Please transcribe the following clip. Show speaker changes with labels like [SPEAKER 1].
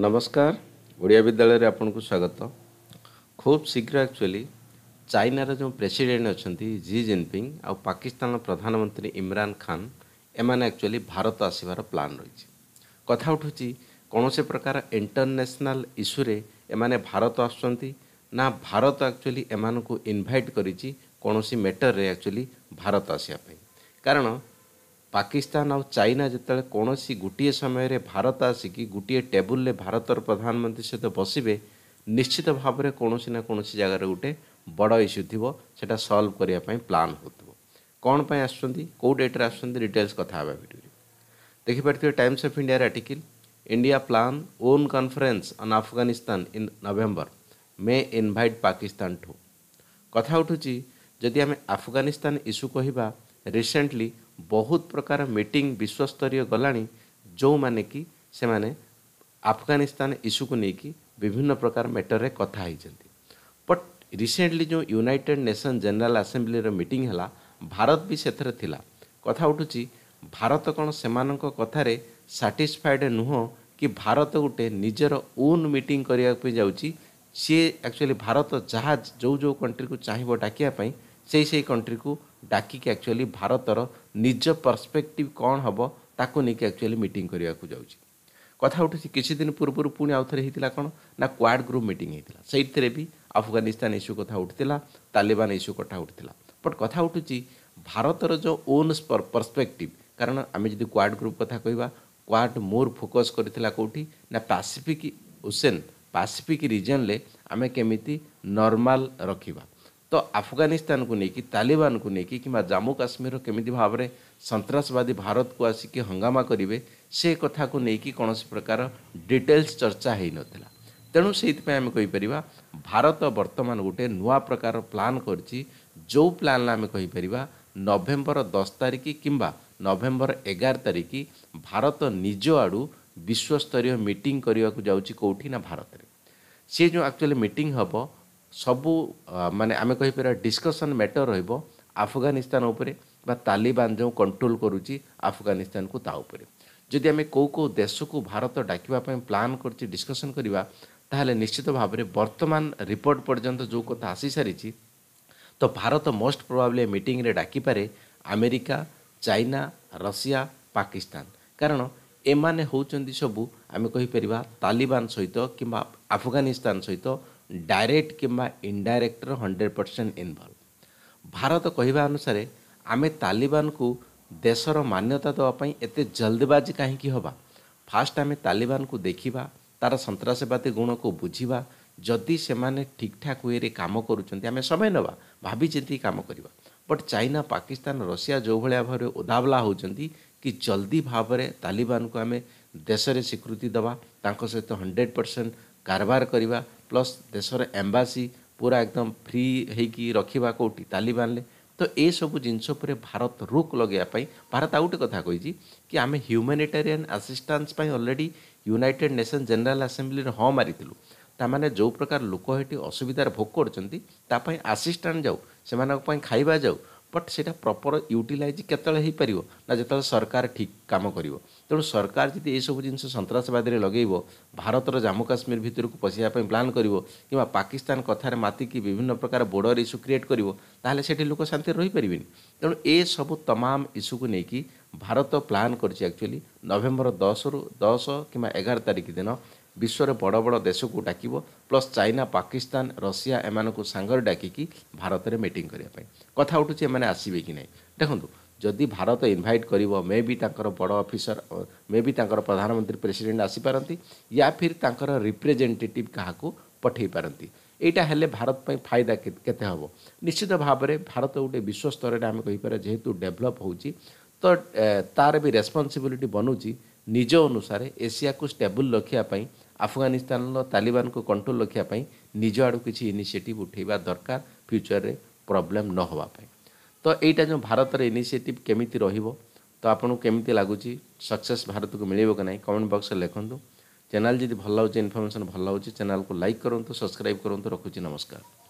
[SPEAKER 1] ନମସ୍କାର ଓଡ଼ିଆ ବିଦ୍ୟାଳୟରେ ଆପଣଙ୍କୁ ସ୍ୱାଗତ ଖୁବ୍ ଶୀଘ୍ର ଆକ୍ଚୁଆଲି ଚାଇନାର ଯେଉଁ ପ୍ରେସିଡେଣ୍ଟ ଅଛନ୍ତି ଜି ଜିନପିଙ୍ଗ ଆଉ ପାକିସ୍ତାନର ପ୍ରଧାନମନ୍ତ୍ରୀ ଇମ୍ରାନ ଖାନ୍ ଏମାନେ ଆକ୍ଚୁଆଲି ଭାରତ ଆସିବାର ପ୍ଲାନ୍ ରହିଛି କଥା ଉଠୁଛି କୌଣସି ପ୍ରକାର ଇଣ୍ଟରନ୍ୟାସନାଲ୍ ଇସ୍ୟୁରେ ଏମାନେ ଭାରତ ଆସୁଛନ୍ତି ନା ଭାରତ ଆକ୍ଚୁଆଲି ଏମାନଙ୍କୁ ଇନଭାଇଟ୍ କରିଛି କୌଣସି ମେଟରରେ ଆକ୍ଚୁଆଲି ଭାରତ ଆସିବା ପାଇଁ କାରଣ ପାକିସ୍ତାନ ଆଉ ଚାଇନା ଯେତେବେଳେ କୌଣସି ଗୋଟିଏ ସମୟରେ ଭାରତ ଆସିକି ଗୋଟିଏ ଟେବୁଲରେ ଭାରତର ପ୍ରଧାନମନ୍ତ୍ରୀ ସହିତ ବସିବେ ନିଶ୍ଚିତ ଭାବରେ କୌଣସି ନା କୌଣସି ଜାଗାରେ ଗୋଟେ ବଡ଼ ଇସ୍ୟୁ ଥିବ ସେଇଟା ସଲ୍ଭ କରିବା ପାଇଁ ପ୍ଲାନ୍ ହେଉଥିବ କ'ଣ ପାଇଁ ଆସୁଛନ୍ତି କେଉଁ ଡେଟ୍ରେ ଆସୁଛନ୍ତି ଡିଟେଲ୍ସ କଥା ହେବା ଭିଡ଼ିଓରେ ଦେଖିପାରୁଥିବେ ଟାଇମ୍ସ ଅଫ୍ ଇଣ୍ଡିଆର article India plan on conference on Afghanistan in November may invite Pakistan ଠୁ କଥା ଉଠୁଛି ଯଦି ଆମେ ଆଫଗାନିସ୍ତାନ ଇସ୍ୟୁ କହିବା ରିସେଣ୍ଟଲି ବହୁତ ପ୍ରକାର ମିଟିଂ ବିଶ୍ୱସ୍ତରୀୟ ଗଲାଣି ଯେଉଁମାନେ କି ସେମାନେ ଆଫଗାନିସ୍ତାନ ଇସ୍ୟୁକୁ ନେଇକି ବିଭିନ୍ନ ପ୍ରକାର ମ୍ୟାଟର୍ରେ କଥା ହେଇଛନ୍ତି ବଟ୍ ରିସେଣ୍ଟଲି ଯେଉଁ ୟୁନାଇଟେଡ଼୍ ନେସନ୍ ଜେନେରାଲ୍ ଆସେମ୍ବ୍ଲିର ମିଟିଂ ହେଲା ଭାରତ ବି ସେଥିରେ ଥିଲା କଥା ଉଠୁଛି ଭାରତ କ'ଣ ସେମାନଙ୍କ କଥାରେ ସାଟିସ୍ଫାଏଡ଼୍ ନୁହଁ କି ଭାରତ ଗୋଟେ ନିଜର ଓନ୍ ମିଟିଂ କରିବା ପାଇଁ ଯାଉଛି ସିଏ ଆକ୍ଚୁଆଲି ଭାରତ ଯାହା ଯେଉଁ ଯେଉଁ କଣ୍ଟ୍ରିକୁ ଚାହିଁବ ଡାକିବା ପାଇଁ ସେଇ ସେଇ କଣ୍ଟ୍ରିକୁ ଡାକିକି ଆକ୍ଚୁଆଲି ଭାରତର ନିଜ ପର୍ସପେକ୍ଟିଭ୍ କ'ଣ ହେବ ତାକୁ ନେଇକି ଆକ୍ଚୁଆଲି ମିଟିଂ କରିବାକୁ ଯାଉଛି କଥା ଉଠୁଛି କିଛି ଦିନ ପୂର୍ବରୁ ପୁଣି ଆଉ ଥରେ ହେଇଥିଲା କ'ଣ ନା କ୍ୱାଡ଼ ଗ୍ରୁପ୍ ମିଟିଂ ହେଇଥିଲା ସେଇଥିରେ ବି ଆଫଗାନିସ୍ତାନ ଇସ୍ୟୁ କଥା ଉଠିଥିଲା ତାଲିବାନ ଇସ୍ୟୁ କଥା ଉଠିଥିଲା ବଟ୍ କଥା ଉଠୁଛି ଭାରତର ଯେଉଁ ଓନ୍ ପର୍ସପେକ୍ଟିଭ୍ କାରଣ ଆମେ ଯଦି କ୍ୱାଡ଼ ଗ୍ରୁପ୍ କଥା କହିବା କ୍ୱାଡ଼ ମୋର ଫୋକସ୍ କରିଥିଲା କେଉଁଠି ନା ପାସିଫିକ୍ ଓସେନ୍ ପାସିଫିକ୍ ରିଜନ୍ରେ ଆମେ କେମିତି ନର୍ମାଲ୍ ରଖିବା ତ ଆଫଗାନିସ୍ତାନକୁ ନେଇକି ତାଲିବାନକୁ ନେଇକି କିମ୍ବା ଜାମ୍ମୁ କାଶ୍ମୀରର କେମିତି ଭାବରେ ସନ୍ତାସବାଦୀ ଭାରତକୁ ଆସିକି ହଙ୍ଗାମା କରିବେ ସେ କଥାକୁ ନେଇକି କୌଣସି ପ୍ରକାର ଡିଟେଲ୍ସ ଚର୍ଚ୍ଚା ହୋଇନଥିଲା ତେଣୁ ସେଇଥିପାଇଁ ଆମେ କହିପାରିବା ଭାରତ ବର୍ତ୍ତମାନ ଗୋଟେ ନୂଆ ପ୍ରକାର ପ୍ଲାନ୍ କରିଛି ଯେଉଁ ପ୍ଲାନ୍ ଆମେ କହିପାରିବା ନଭେମ୍ବର ଦଶ ତାରିଖ କିମ୍ବା ନଭେମ୍ବର ଏଗାର ତାରିଖ ଭାରତ ନିଜ ଆଡ଼ୁ ବିଶ୍ୱସ୍ତରୀୟ ମିଟିଂ କରିବାକୁ ଯାଉଛି କେଉଁଠି ନା ଭାରତରେ ସେ ଯେଉଁ ଆକ୍ଚୁଆଲି ମିଟିଂ ହେବ ସବୁ ମାନେ ଆମେ କହିପାରିବା ଡିସ୍କସନ୍ ମ୍ୟାଟର୍ ରହିବ ଆଫଗାନିସ୍ତାନ ଉପରେ ବା ତାଲିବାନ ଯେଉଁ କଣ୍ଟ୍ରୋଲ କରୁଛି ଆଫଗାନିସ୍ତାନକୁ ତା ଉପରେ ଯଦି ଆମେ କେଉଁ କେଉଁ ଦେଶକୁ ଭାରତ ଡାକିବା ପାଇଁ ପ୍ଲାନ୍ କରୁଛି ଡିସ୍କସନ୍ କରିବା ତାହେଲେ ନିଶ୍ଚିତ ଭାବରେ ବର୍ତ୍ତମାନ ରିପୋର୍ଟ ପର୍ଯ୍ୟନ୍ତ ଯେଉଁ କଥା ଆସିସାରିଛି ତ ଭାରତ ମୋଷ୍ଟ ପ୍ରୋବାବ୍ଲି ମିଟିଂରେ ଡାକିପାରେ ଆମେରିକା ଚାଇନା ରଷିଆ ପାକିସ୍ତାନ କାରଣ ଏମାନେ ହେଉଛନ୍ତି ସବୁ ଆମେ କହିପାରିବା ତାଲିବାନ ସହିତ କିମ୍ବା ଆଫଗାନିସ୍ତାନ ସହିତ ଡାଇରେକ୍ଟ କିମ୍ବା ଇନଡାଇରେକ୍ଟର ହଣ୍ଡ୍ରେଡ଼ ପରସେଣ୍ଟ ଇନଭଲ୍ଭ ଭାରତ କହିବା ଅନୁସାରେ ଆମେ ତାଲିବାନକୁ ଦେଶର ମାନ୍ୟତା ଦେବା ପାଇଁ ଏତେ ଜଲ୍ଦବାଜି କାହିଁକି ହେବା ଫାଷ୍ଟ ଆମେ ତାଲିବାନକୁ ଦେଖିବା ତା'ର ସନ୍ତାସବାଦୀ ଗୁଣକୁ ବୁଝିବା ଯଦି ସେମାନେ ଠିକ୍ଠାକ୍ ୱେରେ କାମ କରୁଛନ୍ତି ଆମେ ସମୟ ନେବା ଭାବିଚିନ୍ତି କାମ କରିବା ବଟ୍ ଚାଇନା ପାକିସ୍ତାନ ରଷିଆ ଯେଉଁଭଳିଆ ଭାବରେ ଓଦାବଲା ହେଉଛନ୍ତି କି ଜଲ୍ଦି ଭାବରେ ତାଲିବାନକୁ ଆମେ ଦେଶରେ ସ୍ୱୀକୃତି ଦେବା ତାଙ୍କ ସହିତ ହଣ୍ଡ୍ରେଡ଼ ପରସେଣ୍ଟ କାରବାର କରିବା ପ୍ଲସ୍ ଦେଶର ଏମ୍ବାସି ପୁରା ଏକଦମ ଫ୍ରି ହେଇକି ରଖିବା କେଉଁଠି ତାଲିବାନରେ ତ ଏସବୁ ଜିନିଷ ଉପରେ ଭାରତ ରୋକ ଲଗାଇବା ପାଇଁ ଭାରତ ଆଉ ଗୋଟେ କଥା କହିଛି କି ଆମେ ହ୍ୟୁମାନିଟାରିଆନ୍ ଆସିଷ୍ଟାନ୍ସ ପାଇଁ ଅଲରେଡ଼ି ୟୁନାଇଟେଡ଼ ନେସନ୍ ଜେନେରାଲ୍ ଆସେମ୍ବ୍ଲିରେ ହଁ ମାରିଥିଲୁ ତାମାନେ ଯେଉଁ ପ୍ରକାର ଲୋକ ଏଠି ଅସୁବିଧାରେ ଭୋଗ କରୁଛନ୍ତି ତା ପାଇଁ ଆସିଷ୍ଟାଣ୍ଟ ଯାଉ ସେମାନଙ୍କ ପାଇଁ ଖାଇବା ଯାଉ ବଟ୍ ସେଇଟା ପ୍ରପର୍ ୟୁଟିଲାଇଜ୍ କେତେବେଳେ ହେଇପାରିବ ନା ଯେତେବେଳେ ସରକାର ଠିକ୍ କାମ କରିବ ତେଣୁ ସରକାର ଯଦି ଏଇସବୁ ଜିନିଷ ସନ୍ତାସବାଦୀରେ ଲଗାଇବ ଭାରତର ଜାମ୍ମୁ କାଶ୍ମୀର ଭିତରକୁ ପଶିବା ପାଇଁ ପ୍ଲାନ୍ କରିବ କିମ୍ବା ପାକିସ୍ତାନ କଥାରେ ମାତିକି ବିଭିନ୍ନ ପ୍ରକାର ବୋର୍ଡ଼ର ଇସ୍ୟୁ କ୍ରିଏଟ୍ କରିବ ତାହେଲେ ସେଠି ଲୋକ ଶାନ୍ତିରେ ରହିପାରିବେନି ତେଣୁ ଏସବୁ ତମାମ ଇସ୍ୟୁକୁ ନେଇକି ଭାରତ ପ୍ଲାନ୍ କରିଛି ଆକ୍ଚୁଆଲି ନଭେମ୍ବର ଦଶରୁ ଦଶ କିମ୍ବା ଏଗାର ତାରିଖ ଦିନ ବିଶ୍ୱର ବଡ଼ ବଡ଼ ଦେଶକୁ ଡାକିବ ପ୍ଲସ୍ ଚାଇନା ପାକିସ୍ତାନ ରଷିଆ ଏମାନଙ୍କୁ ସାଙ୍ଗରେ ଡାକିକି ଭାରତରେ ମିଟିଂ କରିବା ପାଇଁ କଥା ଉଠୁଛି ଏମାନେ ଆସିବେ କି ନାହିଁ ଦେଖନ୍ତୁ ଯଦି ଭାରତ ଇନଭାଇଟ୍ କରିବ ମେ ବି ତାଙ୍କର ବଡ଼ ଅଫିସର ମେ ବି ତାଙ୍କର ପ୍ରଧାନମନ୍ତ୍ରୀ ପ୍ରେସିଡେଣ୍ଟ ଆସିପାରନ୍ତି ୟା ଫିର୍ ତାଙ୍କର ରିପ୍ରେଜେଣ୍ଟେଟିଭ୍ କାହାକୁ ପଠାଇ ପାରନ୍ତି ଏଇଟା ହେଲେ ଭାରତ ପାଇଁ ଫାଇଦା କେତେ ହେବ ନିଶ୍ଚିତ ଭାବରେ ଭାରତ ଗୋଟେ ବିଶ୍ୱ ସ୍ତରରେ ଆମେ କହିପାରିବା ଯେହେତୁ ଡେଭଲପ୍ ହେଉଛି ତ ତା'ର ବି ରେସ୍ପନ୍ସିବିଲିଟି ବନୁଛି ନିଜ ଅନୁସାରେ ଏସିଆକୁ ଷ୍ଟେବୁଲ୍ ରଖିବା ପାଇଁ ଆଫଗାନିସ୍ତାନର ତାଲିବାନକୁ କଣ୍ଟ୍ରୋଲ ରଖିବା ପାଇଁ ନିଜ ଆଡ଼ୁ କିଛି ଇନିସିଏଟିଭ୍ ଉଠାଇବା ଦରକାର ଫ୍ୟୁଚରରେ ପ୍ରୋବ୍ଲେମ୍ ନ ହେବା ପାଇଁ ତ ଏଇଟା ଯେଉଁ ଭାରତର ଇନିସିଏଟିଭ୍ କେମିତି ରହିବ ତ ଆପଣଙ୍କୁ କେମିତି ଲାଗୁଛି ସକ୍ସେସ୍ ଭାରତକୁ ମିଳିବ କି ନାହିଁ କମେଣ୍ଟ ବକ୍ସରେ ଲେଖନ୍ତୁ ଚ୍ୟାନେଲ୍ ଯଦି ଭଲ ଲାଗୁଛି ଇନଫର୍ମେସନ୍ ଭଲ ଲାଗୁଛି ଚ୍ୟାନେଲ୍କୁ ଲାଇକ୍ କରନ୍ତୁ ସବସ୍କ୍ରାଇବ୍ କରନ୍ତୁ ରଖୁଛି ନମସ୍କାର